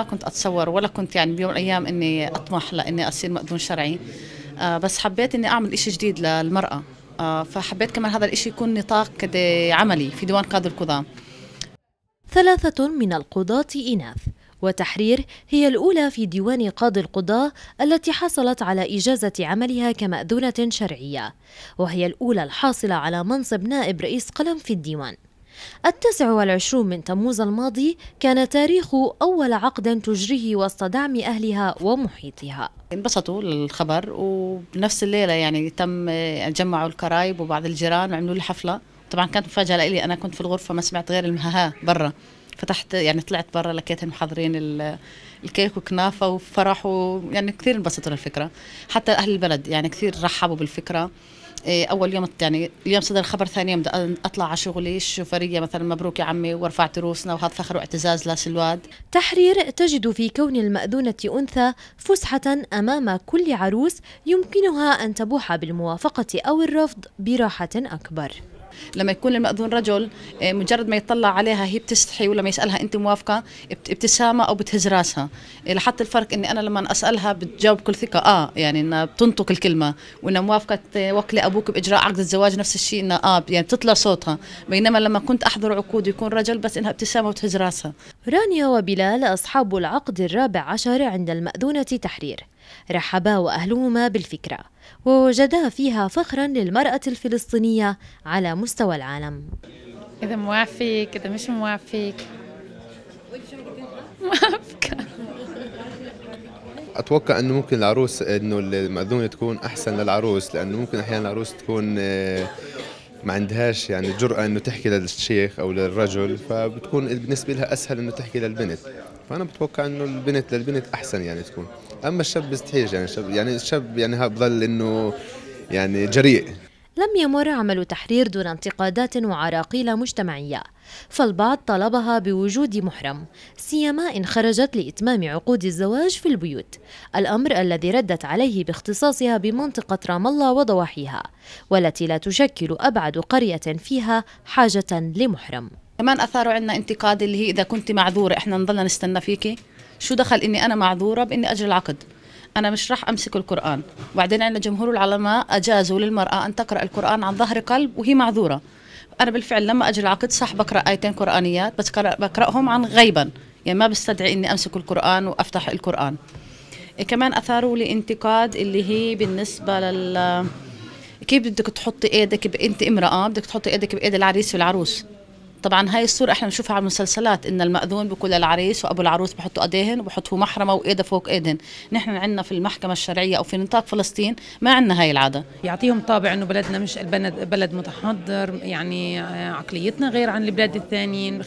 ما كنت أتصور ولا كنت يعني بيوم من الأيام إني أطمح لإني أصير مأذون شرعي آه، بس حبيت إني أعمل شيء جديد للمرأة آه، فحبيت كمان هذا الشيء يكون نطاق كده عملي في ديوان قاضي القضاة ثلاثة من القضاة إناث وتحرير هي الأولى في ديوان قاضي القضاة التي حصلت على إجازة عملها كمأذونة شرعية وهي الأولى الحاصلة على منصب نائب رئيس قلم في الديوان التسع والعشرون من تموز الماضي كان تاريخ أول عقد تجريه وسط دعم أهلها ومحيطها انبسطوا للخبر وبنفس الليلة يعني تم جمعوا القرايب وبعض الجيران وعملوا لي حفلة طبعا كانت مفاجأة لي أنا كنت في الغرفة ما سمعت غير المهاها برا فتحت يعني طلعت برا لقيتهم محضرين الكيك وكنافه وفرح ويعني كثير انبسطوا للفكره حتى اهل البلد يعني كثير رحبوا بالفكره إيه، اول يوم يعني اليوم صدر الخبر ثاني يوم اطلع على شغلي الشوفريه مثلا مبروك يا عمي ورفعت روسنا وهذا فخر واعتزاز لسلواد تحرير تجد في كون المأذونة أنثى فسحة أمام كل عروس يمكنها أن تبوح بالموافقة أو الرفض براحة أكبر لما يكون المأذون رجل آه، مجرد ما يطلع عليها هي بتستحي ولما يسألها أنت موافقة ابتسامة أو بتهز راسها آه، لاحظت الفرق إني أنا لما أسألها بتجاوب كل ثقة آه يعني إنها بتنطق الكلمة وإنها موافقة آه، وكلة أبوك بإجراء عقد الزواج نفس الشيء إنها آه يعني بتطلع صوتها بينما لما كنت أحضر عقود يكون رجل بس إنها ابتسامة وتهز راسها رانيا وبلال أصحاب العقد الرابع عشر عند المأذونة تحرير رحبا وأهلهما بالفكرة ووجدا فيها فخرا للمرأة الفلسطينية على مستوى العالم إذا موافق إذا مش موافق موافقة اتوقع انه ممكن العروس انه المأذونه تكون احسن للعروس لانه ممكن احيانا العروس تكون آه، ما عندهاش يعني جرأة انه تحكي للشيخ او للرجل فبتكون بالنسبه لها اسهل انه تحكي للبنت فانا بتوقع انه البنت للبنت احسن يعني تكون اما الشاب بيستحيش يعني الشاب يعني الشاب يعني بضل انه يعني جريء لم يمر عمل تحرير دون انتقادات وعراقيل مجتمعية فالبعض طلبها بوجود محرم سيما إن خرجت لإتمام عقود الزواج في البيوت الأمر الذي ردت عليه باختصاصها بمنطقة رام الله وضواحيها والتي لا تشكل أبعد قرية فيها حاجة لمحرم كمان اثاروا عنا انتقاد اللي هي اذا كنت معذوره احنا نضلنا نستنى فيكي شو دخل اني انا معذوره باني اجري العقد انا مش راح امسك القران وبعدين عندنا جمهور العلماء اجازوا للمراه ان تقرا القران عن ظهر قلب وهي معذوره انا بالفعل لما اجري العقد صح بقرا ايتين قرانيات بس بقراهم عن غيبا يعني ما بستدعي اني امسك القران وافتح القران إيه كمان اثاروا لي انتقاد اللي هي بالنسبه لل كيف بدك تحطي ايدك انت امراه بدك تحطي ايدك بايد العريس والعروس طبعا هاي الصورة احنا بنشوفها على المسلسلات ان المأذون بكل العريس وابو العروس بحطوا ايديهن وبحطوا محرمة وايدها فوق ايدهن، نحن عندنا في المحكمة الشرعية او في نطاق فلسطين ما عندنا هاي العادة. يعطيهم طابع انه بلدنا مش البلد بلد متحضر يعني آه، عقليتنا غير عن البلاد الثانيين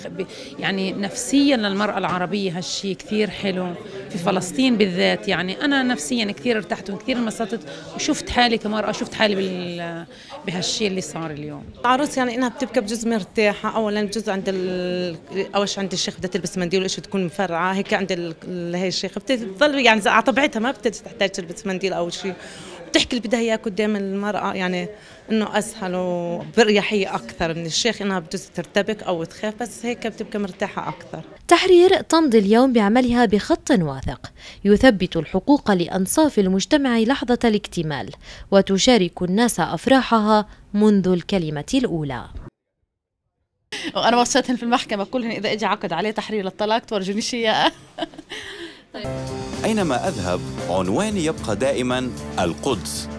يعني نفسيا للمرأة العربية هالشيء كثير حلو في فلسطين بالذات يعني انا نفسيا كثير ارتحت وكثير انبسطت وشفت حالي كمراه شفت حالي بال... بهالشيء اللي صار اليوم العروس يعني انها بتبكى بجزء مرتاحه اولا بجزء عند ال... اول شيء عند الشيخ بدها تلبس منديل وشيء تكون مفرعه هيك عند ال... هي الشيخ بتضل يعني على طبيعتها ما بتحتاج تلبس منديل او شيء بتحكي اللي بدها اياه قدام المراه يعني انه اسهل وباريحيه اكثر من الشيخ انها بجوز ترتبك او تخاف بس هيك بتبقى مرتاحه اكثر. تحرير تمضي اليوم بعملها بخط واثق يثبت الحقوق لانصاف المجتمع لحظه الاكتمال وتشارك الناس افراحها منذ الكلمه الاولى. وانا وصيتهم في المحكمه كلهم اذا اجى عقد عليه تحرير للطلاق تورجونيش اياه. طيب. اينما اذهب عنواني يبقى دائما القدس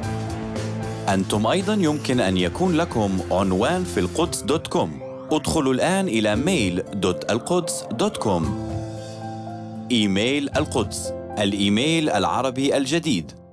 أنتم أيضا يمكن أن يكون لكم عنوان في القدس دوت كوم ادخلوا الآن إلى ميل دوت القدس دوت كوم إيميل القدس الإيميل العربي الجديد